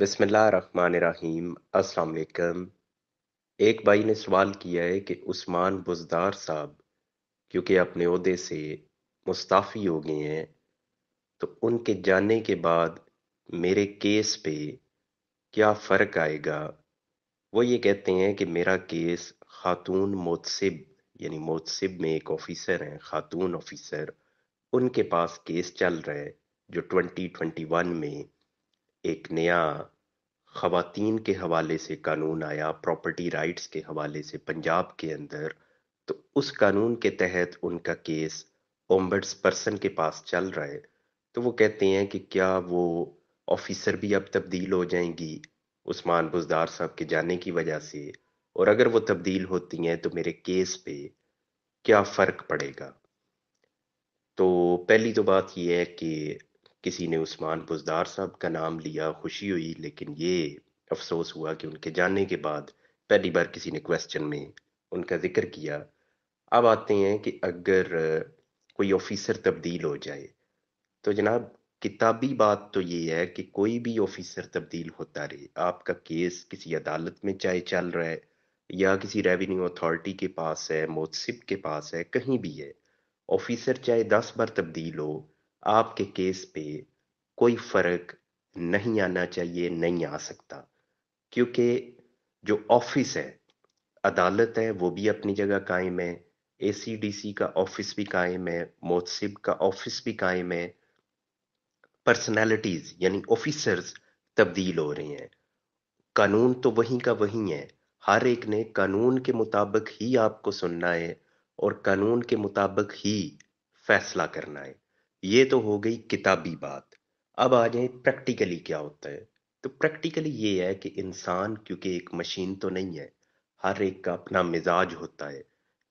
बिस्मिल्लाहिर्रहमानिर्रहीम अस्सलाम वालेकुम एक भाई ने सवाल किया है कि उस्मान बुजदार साहब क्योंकि अपने अहदे से मुस्ताफ़ी हो गए हैं तो उनके जाने के बाद मेरे केस पे क्या फ़र्क आएगा वो ये कहते हैं कि मेरा केस खातून मोतसिब यानी मोतसिब में एक ऑफिसर हैं खातून ऑफिसर उनके पास केस चल रहा है जो 2021 में एक नया खातन के हवाले से कानून आया प्रॉपर्टी राइट्स के हवाले से पंजाब के अंदर तो उस कानून के तहत उनका केस ओम्बड्स पर्सन के पास चल रहा है तो वो कहते हैं कि क्या वो ऑफिसर भी अब तब्दील हो जाएंगी उस्मान बुजदार साहब के जाने की वजह से और अगर वो तब्दील होती हैं तो मेरे केस पे क्या फ़र्क पड़ेगा तो पहली तो बात यह है कि किसी ने उस्मान बुजदार साहब का नाम लिया खुशी हुई लेकिन ये अफसोस हुआ कि उनके जाने के बाद पहली बार किसी ने क्वेश्चन में उनका जिक्र किया अब आते हैं कि अगर कोई ऑफिसर तब्दील हो जाए तो जनाब किताबी बात तो ये है कि कोई भी ऑफिसर तब्दील होता रहे आपका केस किसी अदालत में चाहे चल रहा है या किसी रेवेन्यू अथॉरिटी के पास है मोसिब के पास है कहीं भी है ऑफिसर चाहे दस बार तब्दील हो आपके केस पे कोई फर्क नहीं आना चाहिए नहीं आ सकता क्योंकि जो ऑफिस है अदालत है वो भी अपनी जगह कायम है एसीडीसी का ऑफिस भी कायम है मोहसिब का ऑफिस भी कायम है पर्सनालिटीज़ यानी ऑफिसर्स तब्दील हो रहे हैं कानून तो वहीं का वहीं है हर एक ने कानून के मुताबिक ही आपको सुनना है और कानून के मुताबिक ही फैसला करना है ये तो हो गई किताबी बात अब आ जाए प्रैक्टिकली क्या होता है तो प्रैक्टिकली ये है कि इंसान क्योंकि एक मशीन तो नहीं है हर एक का अपना मिजाज होता है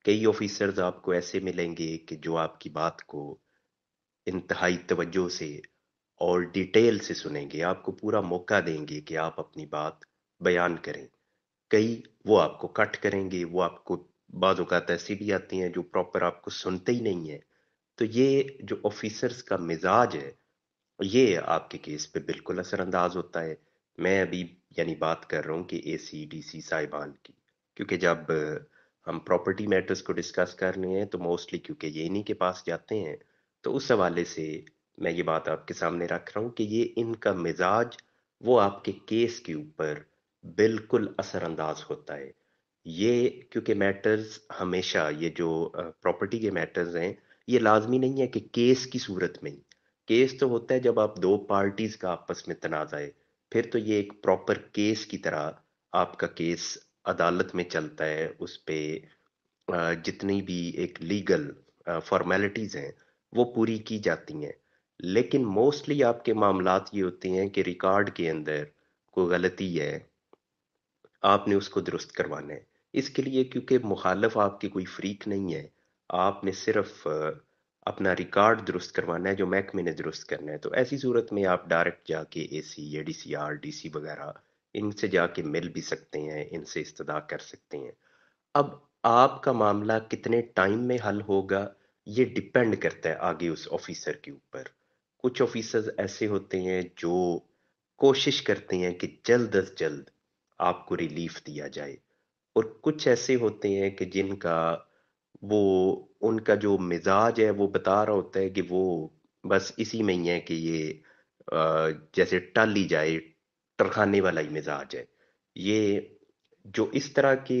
कई ऑफिसर्स आपको ऐसे मिलेंगे कि जो आपकी बात को इंतहाई तवज्जो से और डिटेल से सुनेंगे आपको पूरा मौका देंगे कि आप अपनी बात बयान करें कई वो आपको कट करेंगे वो आपको बाद ऐसी भी आती हैं जो प्रॉपर आपको सुनते ही नहीं है तो ये जो ऑफिसर्स का मिजाज है ये आपके केस पे बिल्कुल असरअंदाज होता है मैं अभी यानी बात कर रहा हूँ कि ए सी डी सी साहिबान की क्योंकि जब हम प्रॉपर्टी मैटर्स को डिस्कस कर रहे हैं तो मोस्टली क्योंकि ये इन्हीं के पास जाते हैं तो उस हवाले से मैं ये बात आपके सामने रख रहा हूँ कि ये इनका मिजाज वो आपके केस के ऊपर बिल्कुल असरअंदाज होता है ये क्योंकि मैटर्स हमेशा ये जो प्रॉपर्टी के मैटर्स हैं ये लाजमी नहीं है कि केस की सूरत में ही केस तो होता है जब आप दो पार्टीज का आपस में तनाज़ा है फिर तो ये एक प्रॉपर केस की तरह आपका केस अदालत में चलता है उस पर जितनी भी एक लीगल फॉर्मेलिटीज़ हैं वो पूरी की जाती हैं लेकिन मोस्टली आपके मामला ये होते हैं कि रिकॉर्ड के अंदर कोई गलती है आपने उसको दुरुस्त करवाना है इसके लिए क्योंकि मुखालफ आपके कोई फ्रीक नहीं है आपने सिर्फ अपना रिकॉर्ड दुरुस्त करवाना है जो महकमे ने दुरुस्त करना है तो ऐसी सूरत में आप डायरेक्ट जाके ए सी या D C R D C वगैरह इनसे जाके मिल भी सकते हैं इनसे इस्तदा कर सकते हैं अब आपका मामला कितने टाइम में हल होगा ये डिपेंड करता है आगे उस ऑफिसर के ऊपर कुछ ऑफिसर्स ऐसे होते हैं जो कोशिश करते हैं कि जल्द अज जल्द आपको रिलीफ दिया जाए और कुछ ऐसे होते हैं कि जिनका वो उनका जो मिजाज है वो बता रहा होता है कि वो बस इसी में ही है कि ये जैसे टाली जाए टरखाने वाला ही मिजाज है ये जो इस तरह के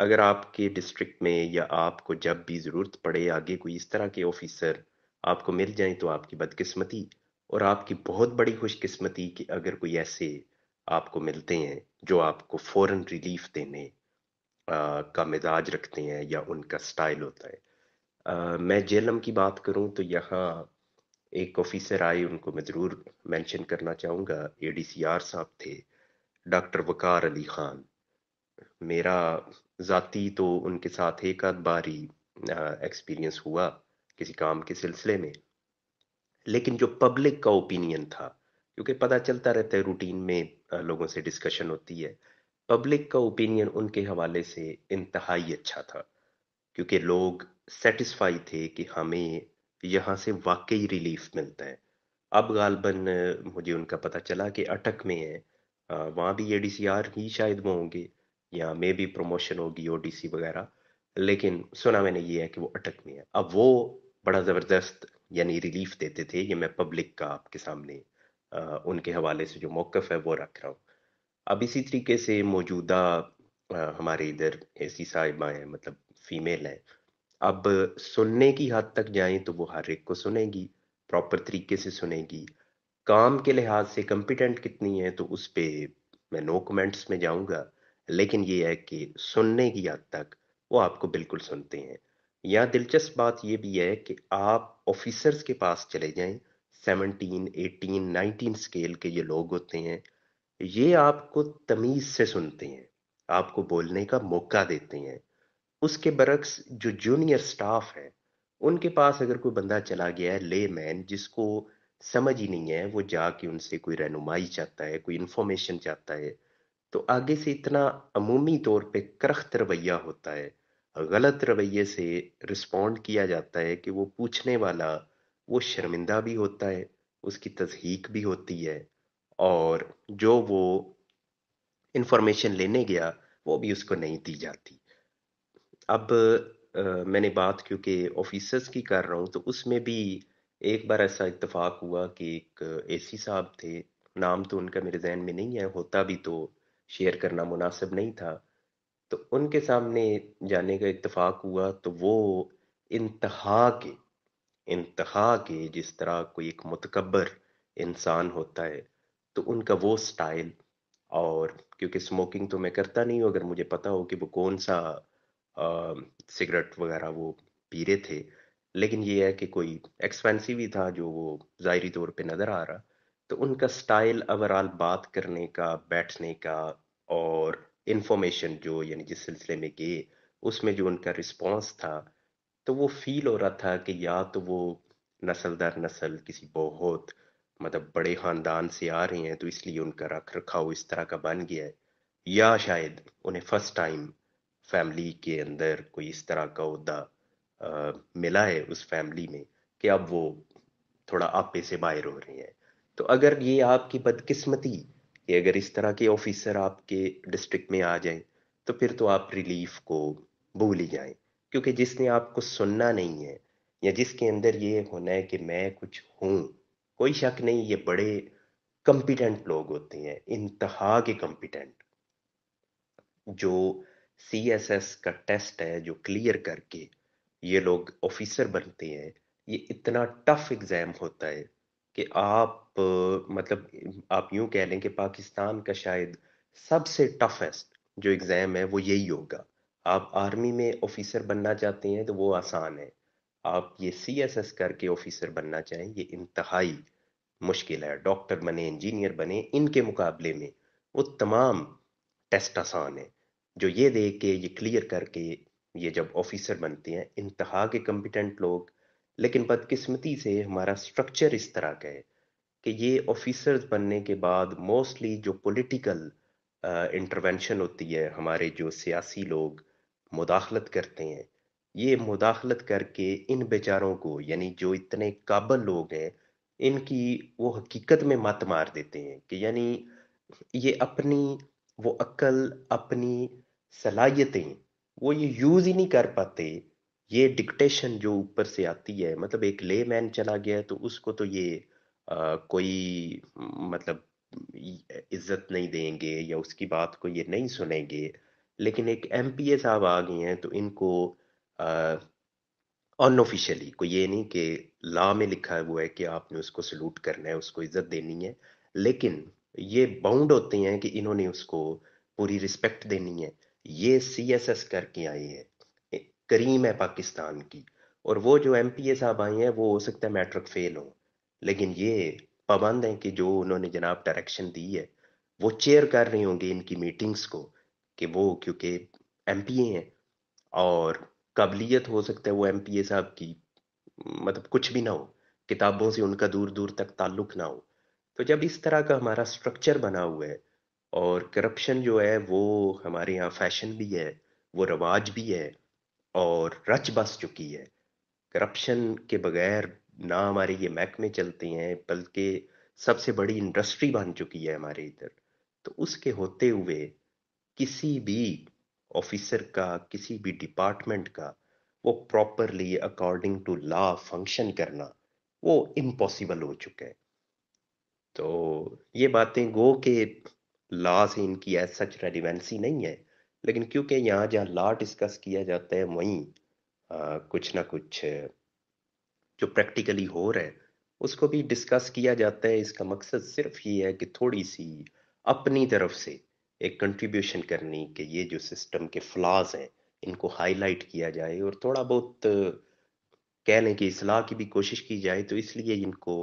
अगर आपके डिस्ट्रिक्ट में या आपको जब भी ज़रूरत पड़े आगे कोई इस तरह के ऑफिसर आपको मिल जाए तो आपकी बदकिस्मती और आपकी बहुत बड़ी खुशकिस्मती कि अगर कोई ऐसे आपको मिलते हैं जो आपको फ़ौरन रिलीफ देने आ, का मिजाज रखते हैं या उनका स्टाइल होता है आ, मैं जेलम की बात करूं तो यहाँ एक ऑफिसर आए उनको मैं ज़रूर मेंशन करना चाहूँगा ए डी सी आर साहब थे डॉक्टर वकार अली ख़ान मेरा ज़ाती तो उनके साथ एक आध बार ही एक्सपीरियंस हुआ किसी काम के सिलसिले में लेकिन जो पब्लिक का ओपिनियन था क्योंकि पता चलता रहता है रूटीन में लोगों से डिस्कशन होती है पब्लिक का ओपिनियन उनके हवाले से इंतहाई अच्छा था क्योंकि लोग सेटिस्फाई थे कि हमें यहाँ से वाकई रिलीफ मिलता है अब गालबन मुझे उनका पता चला कि अटक में है वहाँ भी ए डी सी आर ही शायद वो होंगे या मे भी प्रमोशन होगी ओ डी सी वगैरह लेकिन सुना मैंने ये है कि वो अटक में है अब वो बड़ा ज़बरदस्त यानी रिलीफ देते थे ये मैं पब्लिक का आपके सामने उनके हवाले से जो मौक़ है वो रख रहा हूँ अब इसी तरीके से मौजूदा हमारे इधर ऐसी साहिबा हैं मतलब फीमेल हैं। अब सुनने की हद तक जाए तो वो हर एक को सुनेगी प्रॉपर तरीके से सुनेगी काम के लिहाज़ से कम्पिटेंट कितनी है तो उस पर मैं नो कमेंट्स में जाऊँगा। लेकिन ये है कि सुनने की हद तक वो आपको बिल्कुल सुनते हैं। यहाँ दिलचस्प बात ये भी है कि आप ऑफ़िसर्स के पास चले जाएं 17, 18, 19 स्केल के ये लोग होते हैं। ये आपको तमीज से सुनते हैं आपको बोलने का मौका देते हैं उसके बरक्स जो जूनियर स्टाफ है उनके पास अगर कोई बंदा चला गया है ले मैन जिसको समझ ही नहीं है वो जाके उनसे कोई रहनुमाई चाहता है कोई इन्फॉर्मेशन चाहता है तो आगे से इतना अमूमी तौर पे करख्त रवैया होता है गलत रवैये से रिस्पॉन्ड किया जाता है कि वो पूछने वाला वो शर्मिंदा भी होता है उसकी तजहीक भी होती है और जो वो इन्फॉर्मेशन लेने गया वो भी उसको नहीं दी जाती अब आ, मैंने बात क्योंकि ऑफिसर्स की कर रहा हूँ तो उसमें भी एक बार ऐसा इतफाक़ हुआ कि एक एसी साहब थे नाम तो उनका मेरे जहन में नहीं है होता भी तो शेयर करना मुनासिब नहीं था तो उनके सामने जाने का इतफाक़ हुआ तो वो इंतहा के इंतहा के जिस तरह कोई एक मतकबर इंसान होता है तो उनका वो स्टाइल और क्योंकि स्मोकिंग तो मैं करता नहीं हूँ अगर मुझे पता हो कि वो कौन सा सिगरेट वगैरह वो पी रहे थे लेकिन ये है कि कोई एक्सपेंसिव ही था जो वो ज़ाहरी तौर पे नज़र आ रहा तो उनका स्टाइल ओवरऑल बात करने का बैठने का और इन्फॉर्मेशन जो यानी जिस सिलसिले में गए उसमें जो उनका रिस्पॉन्स था तो वो फील हो रहा था कि या तो वो नसल दर नसल किसी बहुत मतलब बड़े ख़ानदान से आ रहे हैं तो इसलिए उनका रख रखाव इस तरह का बन गया है या शायद उन्हें फ़र्स्ट टाइम फैमिली के अंदर कोई इस तरह का उहदा मिला है उस फैमिली में कि अब वो थोड़ा आपे से बाहर हो रहे हैं तो अगर ये आपकी बदकिस्मती कि अगर इस तरह के ऑफिसर आपके डिस्ट्रिक्ट में आ जाएं तो फिर तो आप रिलीफ को भूल ही जाएं क्योंकि जिसने आपको सुनना नहीं है या जिसके अंदर ये होना है कि मैं कुछ हूँ कोई शक नहीं ये बड़े कंपिटेंट लोग होते हैं इंतहा के कंपिटेंट जो सी एस एस का टेस्ट है जो क्लियर करके ये लोग ऑफिसर बनते हैं ये इतना टफ एग्ज़ाम होता है कि आप मतलब आप यूं कह लें कि पाकिस्तान का शायद सबसे टफेस्ट जो एग्ज़ाम है वो यही होगा आप आर्मी में ऑफिसर बनना चाहते हैं तो वो आसान है आप ये सी एस एस करके ऑफिसर बनना चाहें ये इंतहाई मुश्किल है डॉक्टर बने इंजीनियर बने इनके मुकाबले में वो तमाम टेस्ट आसान हैं जो ये देख के ये क्लियर करके ये जब ऑफिसर बनते हैं इंतहा के कम्पिटेंट लोग लेकिन बदकिस्मती से हमारा स्ट्रक्चर इस तरह का है कि ये ऑफिसर्स बनने के बाद मोस्टली जो पॉलिटिकल इंटरवेंशन होती है हमारे जो सियासी लोग मुदाखलत करते हैं ये मुदाखलत करके इन बेचारों को यानी जो इतने काबल लोग हैं इनकी वो हकीकत में मत मार देते हैं कि यानी ये अपनी वो अक्ल अपनी सलाहियतें वो ये यूज़ ही नहीं कर पाते ये डिक्टेशन जो ऊपर से आती है मतलब एक ले मैन चला गया तो उसको तो ये आ, कोई मतलब इज्जत नहीं देंगे या उसकी बात को ये नहीं सुनेंगे लेकिन एक एम पी ए साहब आ गए हैं तो इनको आ, अनऑफिशियली कोई ये नहीं कि लॉ में लिखा हुआ है कि आपने उसको सल्यूट करना है उसको इज्जत देनी है लेकिन ये बाउंड होते हैं कि इन्होंने उसको पूरी रिस्पेक्ट देनी है ये सी एस एस करके आई है करीम है पाकिस्तान की और वो जो एम पी ए साहब आए हैं वो हो सकता है मैट्रिक फेल हो लेकिन ये पाबंद हैं कि जो उन्होंने जनाब डायरेक्शन दी है वो चेयर कर रहे होंगे इनकी मीटिंग्स को कि वो क्योंकि एम पी ए हैं और काबिलियत हो सकता है वो एम पी ए साहब की मतलब कुछ भी ना हो किताबों से उनका दूर दूर तक ताल्लुक ना हो तो जब इस तरह का हमारा स्ट्रक्चर बना हुआ है और करप्शन जो है वो हमारे यहाँ फैशन भी है वो रवाज भी है और रच बस चुकी है करप्शन के बगैर ना हमारे ये महकमे चलते हैं बल्कि सबसे बड़ी इंडस्ट्री बन चुकी है हमारे इधर तो उसके होते हुए किसी भी ऑफिसर का किसी भी डिपार्टमेंट का वो properly according to law function करना वो इम्पॉसिबल हो चुका है तो ये बातें गो के लॉ से इनकी एज सच रेलिवेंसी नहीं है लेकिन क्योंकि यहाँ जहाँ लॉ डिस्कस किया जाता है वहीं आ, कुछ ना कुछ जो प्रैक्टिकली हो रहा है उसको भी डिस्कस किया जाता है इसका मकसद सिर्फ ये है कि थोड़ी सी अपनी तरफ से एक कंट्रीब्यूशन करनी कि ये जो सिस्टम के फ्लाज हैं इनको हाईलाइट किया जाए और थोड़ा बहुत कह लें कि इसलाह की भी कोशिश की जाए तो इसलिए इनको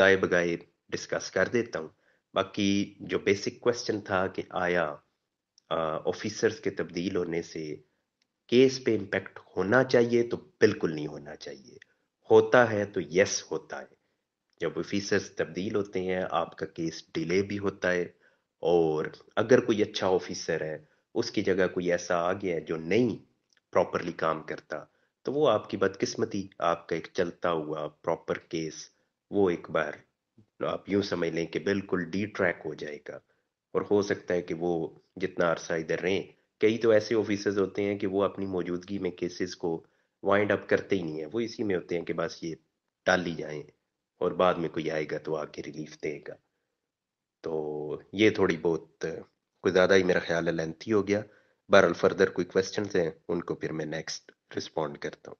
गाय बगाए डिस्कस कर देता हूँ बाकी जो बेसिक क्वेश्चन था कि आया ऑफिसर्स के तब्दील होने से केस पे इम्पेक्ट होना चाहिए तो बिल्कुल नहीं होना चाहिए होता है तो यस होता है जब ऑफिसर्स तब्दील होते हैं आपका केस डिले भी होता है और अगर कोई अच्छा ऑफिसर है उसकी जगह कोई ऐसा आ गया है जो नहीं प्रॉपरली काम करता तो वो आपकी बदकिस्मती आपका एक चलता हुआ प्रॉपर केस वो एक बार आप यूं समझ लें कि बिल्कुल डी ट्रैक हो जाएगा और हो सकता है कि वो जितना अरसा इधर रहें कई तो ऐसे ऑफिसर्स होते हैं कि वो अपनी मौजूदगी में केसेस को वाइंड अप करते ही नहीं है वो इसी में होते हैं कि बस ये टाल ली जाएं और बाद में कोई आएगा तो आके रिलीफ देगा तो ये थोड़ी बहुत कुछ ज़्यादा ही मेरा ख्याल है लेंथी हो गया बहरहाल फर्दर कोई क्वेश्चन हैं उनको फिर मैं नेक्स्ट रिस्पॉन्ड करता हूँ